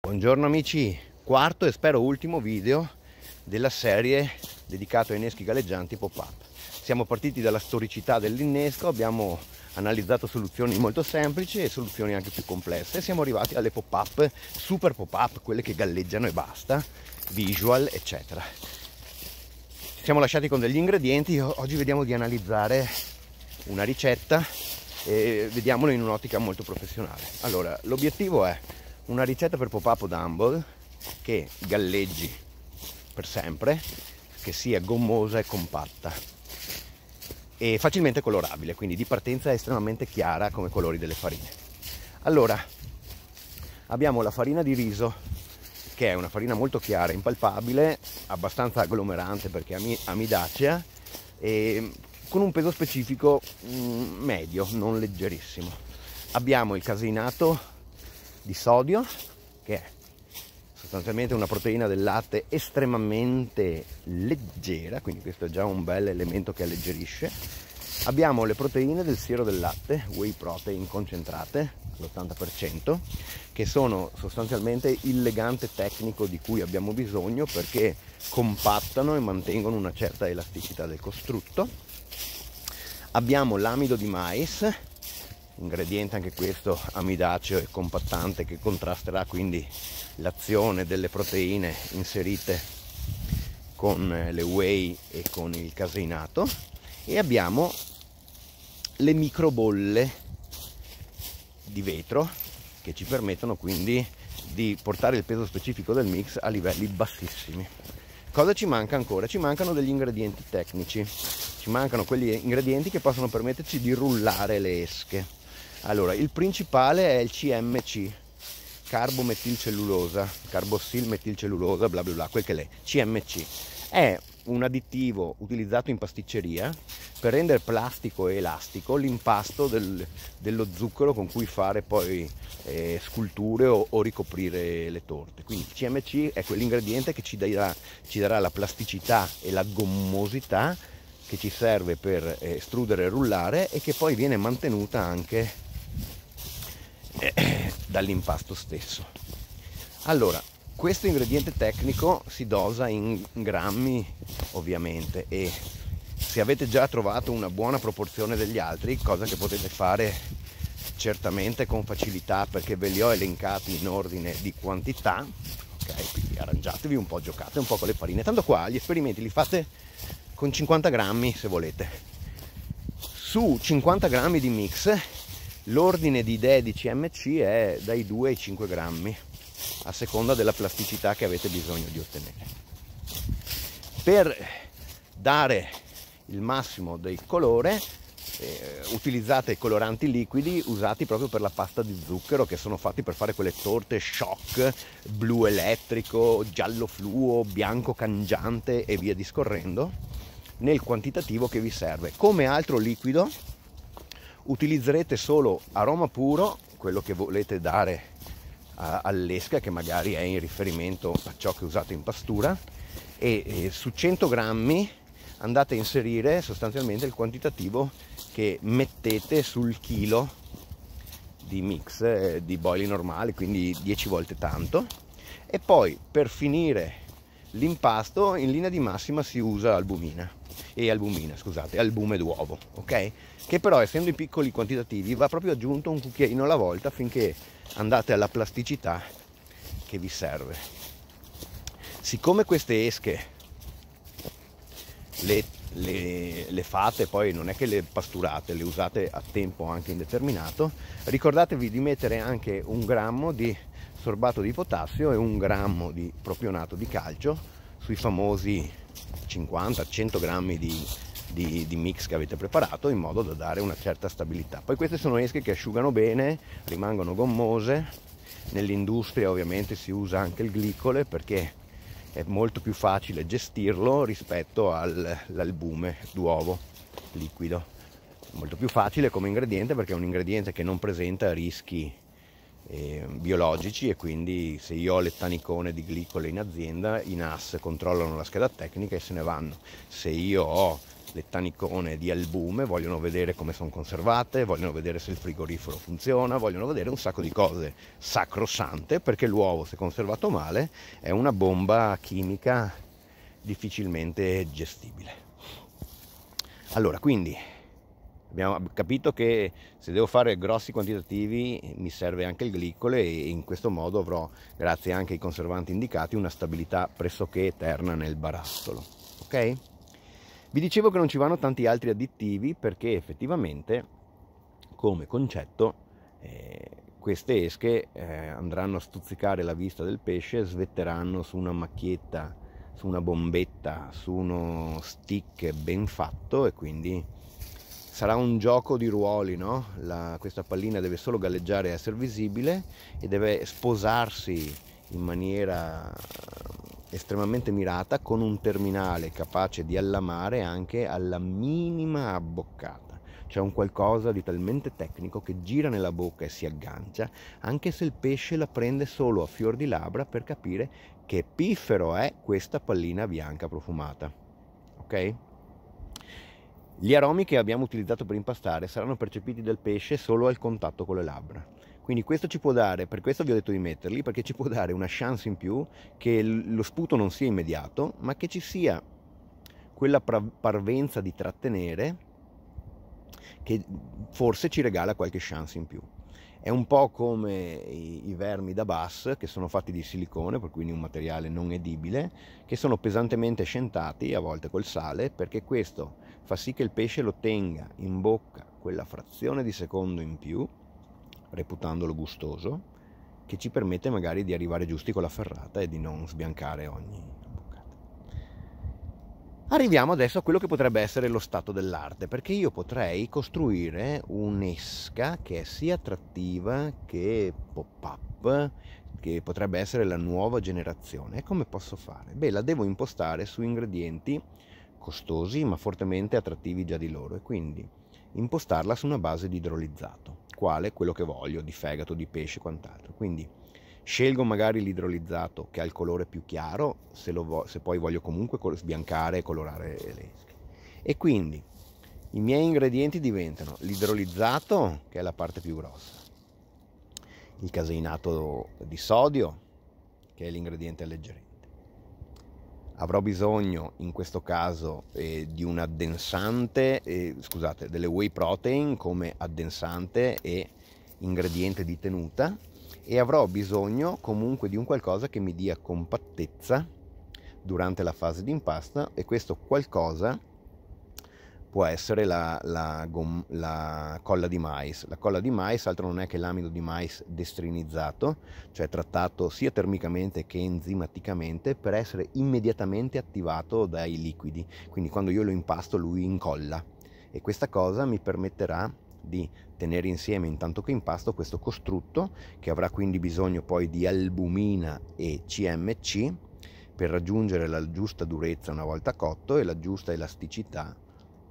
Buongiorno amici, quarto e spero ultimo video della serie dedicato ai inneschi galleggianti pop-up. Siamo partiti dalla storicità dell'innesco, abbiamo analizzato soluzioni molto semplici e soluzioni anche più complesse e siamo arrivati alle pop-up, super pop-up, quelle che galleggiano e basta, visual eccetera. Siamo lasciati con degli ingredienti, oggi vediamo di analizzare una ricetta e vediamolo in un'ottica molto professionale. Allora, l'obiettivo è una ricetta per pop-up dumble che galleggi per sempre, che sia gommosa e compatta e facilmente colorabile, quindi di partenza è estremamente chiara come colori delle farine. Allora, abbiamo la farina di riso che è una farina molto chiara, impalpabile, abbastanza agglomerante perché è amidacea e con un peso specifico mm, medio, non leggerissimo. Abbiamo il caseinato di sodio, che è sostanzialmente una proteina del latte estremamente leggera, quindi questo è già un bel elemento che alleggerisce. Abbiamo le proteine del siero del latte, whey protein concentrate l'80%, che sono sostanzialmente il legante tecnico di cui abbiamo bisogno perché compattano e mantengono una certa elasticità del costrutto. Abbiamo l'amido di mais, ingrediente anche questo amidaceo e compattante che contrasterà quindi l'azione delle proteine inserite con eh, le whey e con il caseinato e abbiamo le microbolle di vetro che ci permettono quindi di portare il peso specifico del mix a livelli bassissimi. Cosa ci manca ancora? Ci mancano degli ingredienti tecnici, ci mancano quegli ingredienti che possono permetterci di rullare le esche allora, il principale è il CMC, carbometilcellulosa, carbossilmetilcellulosa, bla bla bla, quel che è, CMC. È un additivo utilizzato in pasticceria per rendere plastico e elastico l'impasto del, dello zucchero con cui fare poi eh, sculture o, o, ricoprire le torte. Quindi il CMC è quell'ingrediente che ci darà, ci darà la plasticità e la gommosità che ci serve per estrudere eh, e rullare e che poi viene mantenuta anche eh, dall'impasto stesso. Allora, questo ingrediente tecnico si dosa in grammi ovviamente e se avete già trovato una buona proporzione degli altri, cosa che potete fare certamente con facilità perché ve li ho elencati in ordine di quantità, ok? Quindi arrangiatevi un po', giocate un po' con le farine. Tanto qua gli esperimenti li fate con 50 grammi se volete. Su 50 grammi di mix L'ordine di idee di CMC è dai 2 ai 5 grammi, a seconda della plasticità che avete bisogno di ottenere. Per dare il massimo del colore eh, utilizzate coloranti liquidi usati proprio per la pasta di zucchero che sono fatti per fare quelle torte shock, blu elettrico, giallo fluo, bianco cangiante e via discorrendo nel quantitativo che vi serve. Come altro liquido utilizzerete solo aroma puro, quello che volete dare all'esca che magari è in riferimento a ciò che usate in pastura e, su 100 grammi andate a inserire sostanzialmente il quantitativo che mettete sul chilo di mix eh, di boili normale quindi 10 volte tanto e poi per finire l'impasto in linea di massima si usa albumina e albumina, scusate, albume d'uovo, ok? Che però essendo in piccoli quantitativi va proprio aggiunto un cucchiaino alla volta finché andate alla plasticità che vi serve. Siccome queste esche le, le, le, fate, poi non è che le pasturate, le usate a tempo anche indeterminato, ricordatevi di mettere anche un grammo di sorbato di potassio e un grammo di propionato di calcio sui famosi 50-100 grammi di, di, di, mix che avete preparato in modo da dare una certa stabilità. Poi queste sono esche che asciugano bene, rimangono gommose, nell'industria ovviamente si usa anche il glicole perché è molto più facile gestirlo rispetto all'albume d'uovo liquido molto più facile come ingrediente perché è un ingrediente che non presenta rischi eh, biologici e quindi se io ho l'ettanicone di glicole in azienda, i NAS controllano la scheda tecnica e se ne vanno. Se io ho l'ettanicone di albume, vogliono vedere come sono conservate, vogliono vedere se il frigorifero funziona, vogliono vedere un sacco di cose sacrosante perché l'uovo se conservato male è una bomba chimica difficilmente gestibile. Allora, quindi Abbiamo capito che se devo fare grossi quantitativi mi serve anche il glicole e in questo modo avrò, grazie anche ai conservanti indicati, una stabilità pressoché eterna nel barattolo. Ok? Vi dicevo che non ci vanno tanti altri additivi perché effettivamente, come concetto, eh, queste esche eh, andranno a stuzzicare la vista del pesce, svetteranno su una macchietta, su una bombetta, su uno stick ben fatto e quindi sarà un gioco di ruoli, no? La, questa pallina deve solo galleggiare e essere visibile e deve sposarsi in maniera eh, estremamente mirata con un terminale capace di allamare anche alla minima abboccata. C'è un qualcosa di talmente tecnico che gira nella bocca e si aggancia, anche se il pesce la prende solo a fior di labbra per capire che piffero è questa pallina bianca profumata. Ok? Gli aromi che abbiamo utilizzato per impastare saranno percepiti dal pesce solo al contatto con le labbra. Quindi questo ci può dare, per questo vi ho detto di metterli, perché ci può dare una chance in più che lo sputo non sia immediato, ma che ci sia quella parvenza di trattenere che forse ci regala qualche chance in più. È un po' come i, i vermi da bus, che sono fatti di silicone, per cui un materiale non edibile, che sono pesantemente scentati, a volte col sale, perché questo fa sì che il pesce lo tenga in bocca quella frazione di secondo in più, reputandolo gustoso, che ci permette magari di arrivare giusti con la ferrata e di non sbiancare ogni boccata. Arriviamo adesso a quello che potrebbe essere lo stato dell'arte, perché io potrei costruire un'esca che è sia attrattiva che pop-up, che potrebbe essere la nuova generazione. E come posso fare? Beh, la devo impostare su ingredienti costosi ma fortemente attrattivi già di loro e quindi impostarla su una base di idrolizzato, quale quello che voglio, di fegato, di pesce e quant'altro. Quindi scelgo magari l'idrolizzato che ha il colore più chiaro, se, vo- se poi voglio comunque col- sbiancare e colorare le esche. E quindi i miei ingredienti diventano l'idrolizzato, che è la parte più grossa, il caseinato di sodio, che è l'ingrediente alleggerito avrò bisogno in questo caso eh, di un addensante, eh, scusate, delle whey protein come addensante e ingrediente di tenuta e avrò bisogno comunque di un qualcosa che mi dia compattezza durante la fase di impasto e questo qualcosa può essere la, la, gom- la, colla di mais. La colla di mais altro non è che l'amido di mais destrinizzato, cioè trattato sia termicamente che enzimaticamente per essere immediatamente attivato dai liquidi. Quindi quando io lo impasto lui incolla e questa cosa mi permetterà di tenere insieme intanto che impasto questo costrutto che avrà quindi bisogno poi di albumina e CMC per raggiungere la giusta durezza una volta cotto e la giusta elasticità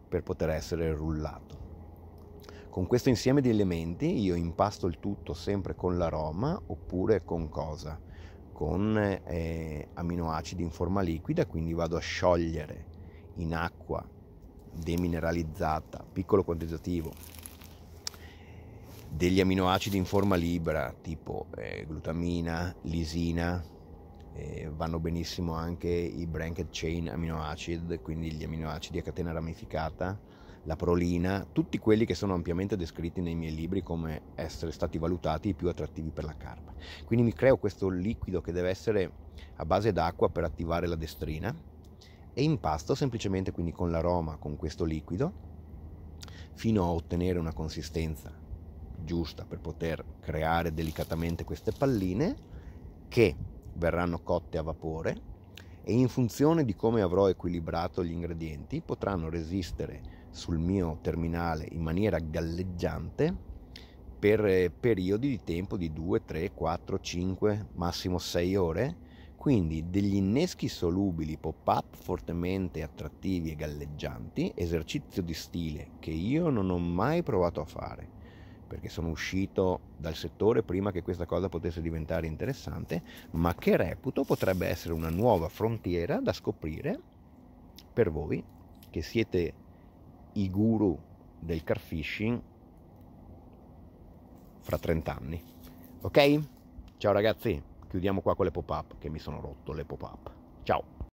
per poter essere rullato. Con questo insieme di elementi io impasto il tutto sempre con l'aroma oppure con cosa? Con eh, aminoacidi in forma liquida, quindi vado a sciogliere in acqua demineralizzata, piccolo quantitativo, degli aminoacidi in forma libera tipo eh, glutamina, lisina, eh, vanno benissimo anche i branched chain amino acid, quindi gli aminoacidi a catena ramificata, la prolina, tutti quelli che sono ampiamente descritti nei miei libri come essere stati valutati i più attrattivi per la carpa. Quindi mi creo questo liquido che deve essere a base d'acqua per attivare la destrina e impasto semplicemente quindi con l'aroma con questo liquido fino a ottenere una consistenza giusta per poter creare delicatamente queste palline che verranno cotte a vapore e in funzione di come avrò equilibrato gli ingredienti potranno resistere sul mio terminale in maniera galleggiante per eh, periodi di tempo di 2, 3, 4, 5, massimo 6 ore. Quindi degli inneschi solubili pop-up fortemente attrattivi e galleggianti, esercizio di stile che io non ho mai provato a fare perché sono uscito dal settore prima che questa cosa potesse diventare interessante, ma che reputo potrebbe essere una nuova frontiera da scoprire per voi che siete i guru del car fishing fra 30 anni. Ok? Ciao ragazzi, chiudiamo qua con le pop-up che mi sono rotto le pop-up. Ciao!